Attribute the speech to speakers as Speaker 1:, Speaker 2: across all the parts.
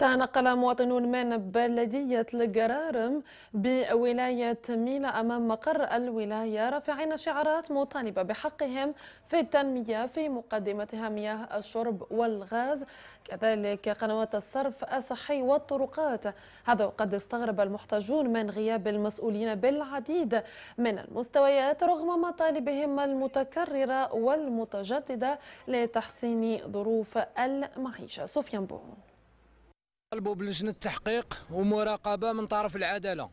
Speaker 1: تنقل مواطنون من بلدية القرارم بولاية ميلا أمام مقر الولاية رافعين شعارات مطالبة بحقهم في التنمية في مقدمتها مياه الشرب والغاز كذلك قنوات الصرف الصحي والطرقات هذا وقد استغرب المحتجون من غياب المسؤولين بالعديد من المستويات رغم مطالبهم المتكررة والمتجددة لتحسين ظروف المعيشة سفيان بوعون
Speaker 2: طلبوا بلجنه التحقيق ومراقبه من طرف العداله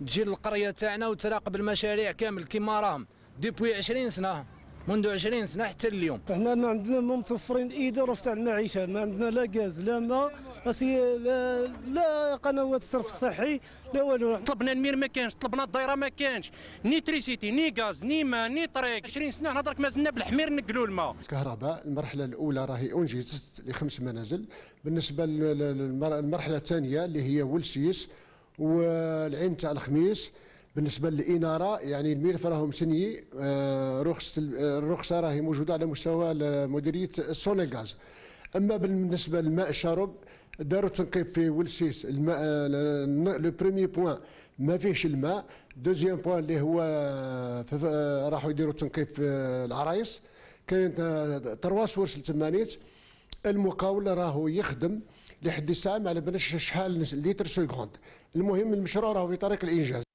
Speaker 2: تجي للقريه تاعنا وتراقب المشاريع كامل كيما راهم ديبوي 20 سنه منذ 20 سنه حتى اليوم
Speaker 3: احنا ما عندنا ما متوفرين اي ظروف تاع المعيشه ما عندنا لا غاز لا ماء لا, لا قنوات الصرف الصحي لا والو
Speaker 4: طلبنا المير ما كانش طلبنا الدايره ما كانش ني تريسيتي ني غاز ني ماء ني طريق 20 سنه نهضرك ما مازلنا بالحمير نقلوا الماء
Speaker 5: الكهرباء المرحله الاولى راهي انجزت لخمس منازل بالنسبه للمرحله الثانيه اللي هي ولسيس والعين تاع الخميس بالنسبه للاناره يعني الملف راهم سني آه، رخصه آه، الرخصه راهي موجوده على مستوى مديريه السونيغاز اما بالنسبه للماء الشرب داروا تنقيب في ولسيس الماء لو بريمي بوان ما فيهش الماء دوزيام بوان اللي هو آه، راحوا يديروا تنقيب في العرايس كاين تروا سورس لتمانيت المقاول راهو يخدم لحد الساعه ما على بالناش شحال لتر سوكوند المهم المشروع راهو في طريق الانجاز